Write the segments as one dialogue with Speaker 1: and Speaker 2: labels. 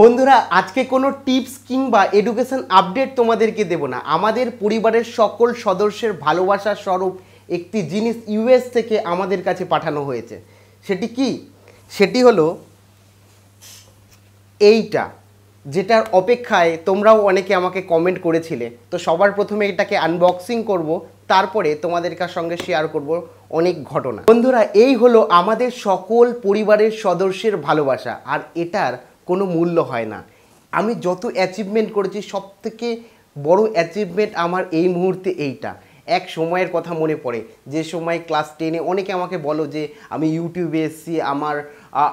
Speaker 1: বন্ধুরা আজকে কোনো টিপস কিংবা এডুকেশন আপডেট তোমাদেরকে দেব না আমাদের পরিবারের সকল সদস্যের ভালোবাসা স্বরূপ একটি জিনিস ইউএস থেকে আমাদের কাছে পাঠানো হয়েছে সেটি কি সেটি হলো এইটা যেটার অপেক্ষায় তোমরাও অনেকে আমাকে কমেন্ট করেছিলে তো সবার প্রথমে এটাকে আনবক্সিং করব তারপরে তোমাদের কার সঙ্গে শেয়ার করব অনেক ঘটনা বন্ধুরা এই হলো আমাদের সকল পরিবারের সদস্যের ভালোবাসা আর এটার কোনো মূল্য হয় না আমি যত অ্যাচিভমেন্ট করেছি সব থেকে বড়ো অ্যাচিভমেন্ট আমার এই মুহূর্তে এইটা এক সময়ের কথা মনে পড়ে যে সময় ক্লাস টেনে অনেকে আমাকে বলো যে আমি ইউটিউবে এসছি আমার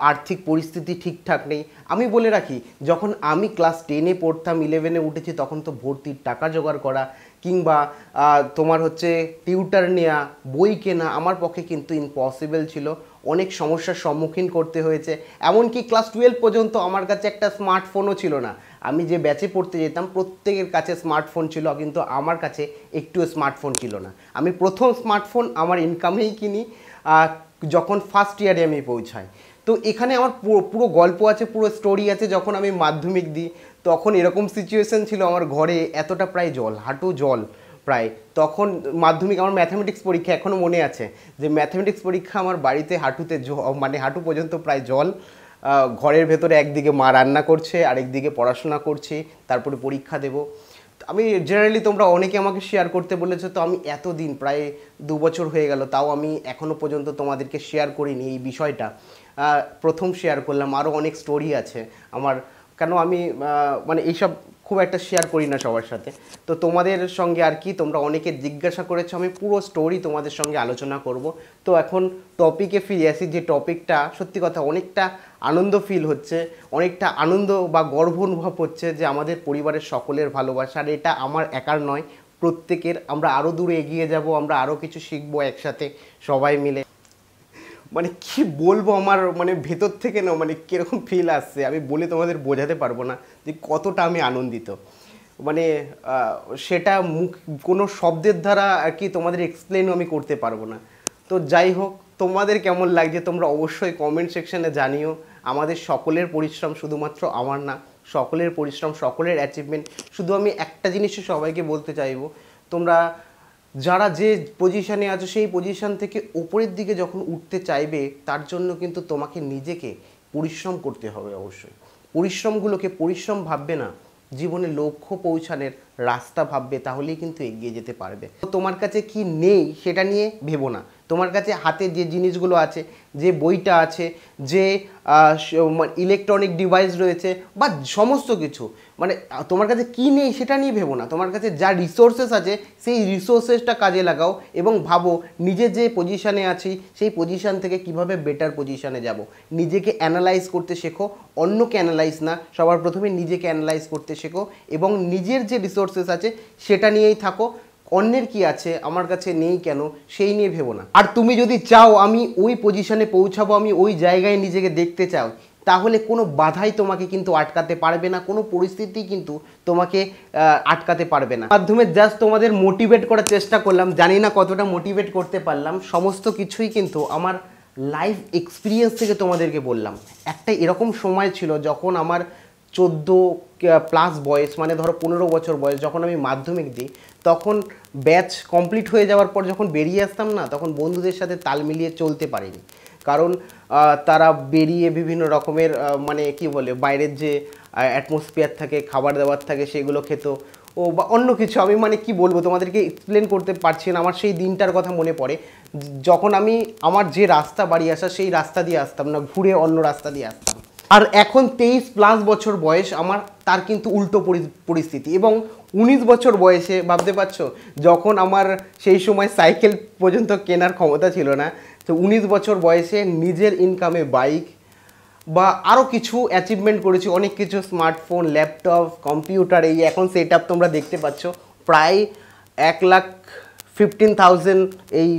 Speaker 1: আর্থিক পরিস্থিতি ঠিকঠাক নেই আমি বলে রাখি যখন আমি ক্লাস টেনে পড়তাম ইলেভেনে উঠেছি তখন তো ভর্তির টাকা জোগাড় করা কিংবা তোমার হচ্ছে টিউটার নেওয়া বই কেনা আমার পক্ষে কিন্তু ইম্পসিবল ছিল অনেক সমস্যার সম্মুখীন করতে হয়েছে এমনকি ক্লাস টুয়েলভ পর্যন্ত আমার কাছে একটা স্মার্টফোনও ছিল না আমি যে ব্যাচে পড়তে যেতাম প্রত্যেকের কাছে স্মার্টফোন ছিল কিন্তু আমার কাছে একটুও স্মার্টফোন ছিল না আমি প্রথম স্মার্টফোন আমার ইনকামেই কিনি যখন ফার্স্ট ইয়ারে আমি পৌঁছাই তো এখানে আমার পুরো গল্প আছে পুরো স্টোরি আছে যখন আমি মাধ্যমিক দিই তখন এরকম সিচুয়েশন ছিল আমার ঘরে এতটা প্রায় জল হাঁটু জল প্রায় তখন মাধ্যমিক আমার ম্যাথামেটিক্স পরীক্ষা এখনও মনে আছে যে ম্যাথামেটিক্স পরীক্ষা আমার বাড়িতে হাঁটুতে মানে হাঁটু পর্যন্ত প্রায় জল ঘরের ভেতরে একদিকে মা রান্না করছে আরেকদিকে পড়াশোনা করছি তারপরে পরীক্ষা দেব আমি জেনারেলি তোমরা অনেকে আমাকে শেয়ার করতে বলেছো তো আমি এতদিন প্রায় দু বছর হয়ে গেল তাও আমি এখনও পর্যন্ত তোমাদেরকে শেয়ার করিনি এই বিষয়টা প্রথম শেয়ার করলাম আরও অনেক স্টোরি আছে আমার কেন আমি মানে এইসব খুব একটা শেয়ার করি না সবার সাথে তো তোমাদের সঙ্গে আর কি তোমরা অনেকে জিজ্ঞাসা করেছো আমি পুরো স্টোরি তোমাদের সঙ্গে আলোচনা করব তো এখন টপিকে ফিরে আসি যে টপিকটা সত্যি কথা অনেকটা আনন্দ ফিল হচ্ছে অনেকটা আনন্দ বা গর্ব অনুভব হচ্ছে যে আমাদের পরিবারের সকলের ভালোবাসা আর এটা আমার একার নয় প্রত্যেকের আমরা আরও দূরে এগিয়ে যাব আমরা আরও কিছু শিখবো একসাথে সবাই মিলে মানে কি বলবো আমার মানে ভেতর থেকে না মানে কীরকম ফিল আসছে আমি বলে তোমাদের বোঝাতে পারবো না যে কতটা আমি আনন্দিত মানে সেটা মুখ কোনো শব্দের দ্বারা আর কি তোমাদের এক্সপ্লেনও আমি করতে পারবো না তো যাই হোক তোমাদের কেমন লাগছে তোমরা অবশ্যই কমেন্ট সেকশানে জানিও আমাদের সকলের পরিশ্রম শুধুমাত্র আমার না সকলের পরিশ্রম সকলের অ্যাচিভমেন্ট শুধু আমি একটা জিনিসই সবাইকে বলতে চাইবো তোমরা যারা যে পজিশানে আছো সেই পজিশন থেকে ওপরের দিকে যখন উঠতে চাইবে তার জন্য কিন্তু তোমাকে নিজেকে পরিশ্রম করতে হবে অবশ্যই পরিশ্রমগুলোকে পরিশ্রম ভাববে না জীবনে লক্ষ্য পৌঁছানোর রাস্তা ভাববে তাহলেই কিন্তু এগিয়ে যেতে পারবে তোমার কাছে কি নেই সেটা নিয়ে ভেবো না তোমার কাছে হাতে যে জিনিসগুলো আছে যে বইটা আছে যে ইলেকট্রনিক ডিভাইস মানে রয়েছে বা সমস্ত কিছু মানে তোমার কাছে কী নেই সেটা নিয়ে ভেবো না তোমার কাছে যা রিসোর্সেস আছে সেই রিসোর্সেসটা কাজে লাগাও এবং ভাবো নিজে যে পজিশানে আছি সেই পজিশান থেকে কিভাবে বেটার পজিশানে যাব। নিজেকে অ্যানালাইজ করতে শেখো অন্যকে অ্যানালাইজ না সবার প্রথমে নিজেকে অ্যানালাইজ করতে শেখো এবং নিজের যে রিসোর্সেস আছে সেটা নিয়েই থাকো অন্যের কি আছে আমার কাছে নেই কেন সেই নিয়ে ভেবো না আর তুমি যদি চাও আমি ওই পজিশনে পৌঁছাবো আমি ওই জায়গায় নিজেকে দেখতে চাও তাহলে কোনো বাধাই তোমাকে কিন্তু আটকাতে পারবে না কোনো পরিস্থিতি কিন্তু তোমাকে আটকাতে পারবে না মাধ্যমে জাস্ট তোমাদের মোটিভেট করার চেষ্টা করলাম জানি না কতটা মোটিভেট করতে পারলাম সমস্ত কিছুই কিন্তু আমার লাইফ এক্সপিরিয়েন্স থেকে তোমাদেরকে বললাম একটা এরকম সময় ছিল যখন আমার চোদ্দো প্লাস বয়স মানে ধরো পনেরো বছর বয়স যখন আমি মাধ্যমিক দিই তখন ব্যাচ কমপ্লিট হয়ে যাওয়ার পর যখন বেরিয়ে আসতাম না তখন বন্ধুদের সাথে তাল মিলিয়ে চলতে পারিনি কারণ তারা বেরিয়ে বিভিন্ন রকমের মানে কি বলে বাইরের যে অ্যাটমসফিয়ার থাকে খাবার দাবার থাকে সেগুলো খেত ও বা অন্য কিছু আমি মানে কি বলবো তোমাদেরকে এক্সপ্লেন করতে পারছি না আমার সেই দিনটার কথা মনে পড়ে যখন আমি আমার যে রাস্তা বাড়ি আসা সেই রাস্তা দিয়ে আসতাম না ঘুরে অন্য রাস্তা দিয়ে আসতাম আর এখন তেইশ প্লাস বছর বয়স আমার তার কিন্তু উল্টো পরিস্থিতি এবং উনিশ বছর বয়সে ভাবতে পারছো যখন আমার সেই সময় সাইকেল পর্যন্ত কেনার ক্ষমতা ছিল না তো উনিশ বছর বয়সে নিজের ইনকামে বাইক বা আরও কিছু অ্যাচিভমেন্ট করেছি অনেক কিছু স্মার্টফোন ল্যাপটপ কম্পিউটার এই এখন সেট তোমরা দেখতে পাচ্ছ প্রায় এক লাখ ফিফটিন থাউজেন্ড এই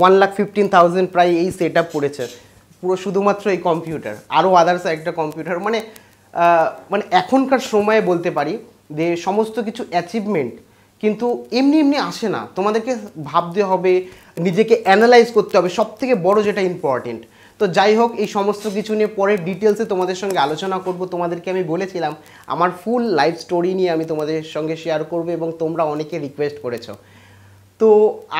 Speaker 1: ওয়ান লাখ ফিফটিন থাউজেন্ড প্রায় এই সেট আপ করেছে পুরো শুধুমাত্র এই কম্পিউটার আরও আদার্স একটা কম্পিউটার মানে মানে এখনকার সময়ে বলতে পারি যে সমস্ত কিছু অ্যাচিভমেন্ট কিন্তু এমনি এমনি আসে না তোমাদেরকে ভাবতে হবে নিজেকে অ্যানালাইজ করতে হবে সব থেকে বড়ো যেটা ইম্পর্টেন্ট তো যাই হোক এই সমস্ত কিছু নিয়ে পরে ডিটেলসে তোমাদের সঙ্গে আলোচনা করব তোমাদেরকে আমি বলেছিলাম আমার ফুল লাইফ স্টোরি নিয়ে আমি তোমাদের সঙ্গে শেয়ার করব এবং তোমরা অনেকে রিকোয়েস্ট করেছো তো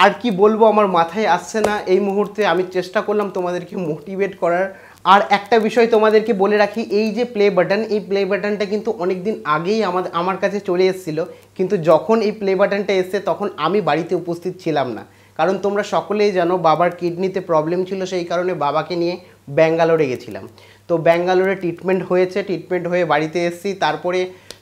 Speaker 1: আর কি বলবো আমার মাথায় আসছে না এই মুহূর্তে আমি চেষ্টা করলাম তোমাদেরকে মোটিভেট করার আর একটা বিষয় তোমাদেরকে বলে রাখি এই যে প্লে বাটন এই প্লে বাটনটা কিন্তু অনেক দিন আগেই আমাদের আমার কাছে চলে এসেছিল কিন্তু যখন এই প্লে বাটনটা এসছে তখন আমি বাড়িতে উপস্থিত ছিলাম না কারণ তোমরা সকলেই জানো বাবার কিডনিতে প্রবলেম ছিল সেই কারণে বাবাকে নিয়ে ব্যাঙ্গালোরে গেছিলাম তো ব্যাঙ্গালোরে ট্রিটমেন্ট হয়েছে ট্রিটমেন্ট হয়ে বাড়িতে এসেছি তারপরে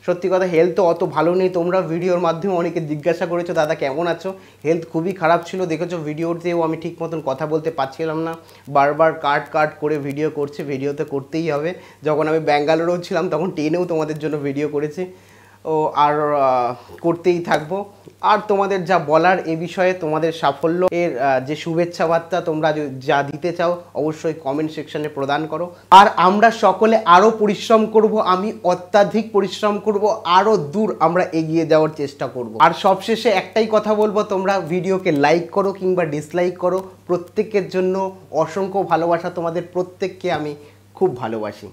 Speaker 1: সত্যি কথা হেলথ তো অত ভালো নেই তোমরা ভিডিওর মাধ্যমে অনেকে জিজ্ঞাসা করেছো দাদা কেমন আছো হেলথ খুবই খারাপ ছিল দেখেছো ভিডিওতেও আমি ঠিক মতন কথা বলতে পারছিলাম না বারবার কাট কাট করে ভিডিও করছি ভিডিও তো করতেই হবে যখন আমি ব্যাঙ্গালোরেও ছিলাম তখন ট্রেনেও তোমাদের জন্য ভিডিও করেছি ও আর করতেই থাকবো আর তোমাদের যা বলার এ বিষয়ে তোমাদের সাফল্য এর যে শুভেচ্ছা বার্তা তোমরা যা দিতে চাও অবশ্যই কমেন্ট সেকশনে প্রদান করো আর আমরা সকলে আরও পরিশ্রম করব আমি অত্যাধিক পরিশ্রম করব আরও দূর আমরা এগিয়ে যাওয়ার চেষ্টা করব আর সবশেষে একটাই কথা বলবো তোমরা ভিডিওকে লাইক করো কিংবা ডিসলাইক করো প্রত্যেকের জন্য অসংখ্য ভালোবাসা তোমাদের প্রত্যেককে আমি খুব ভালোবাসি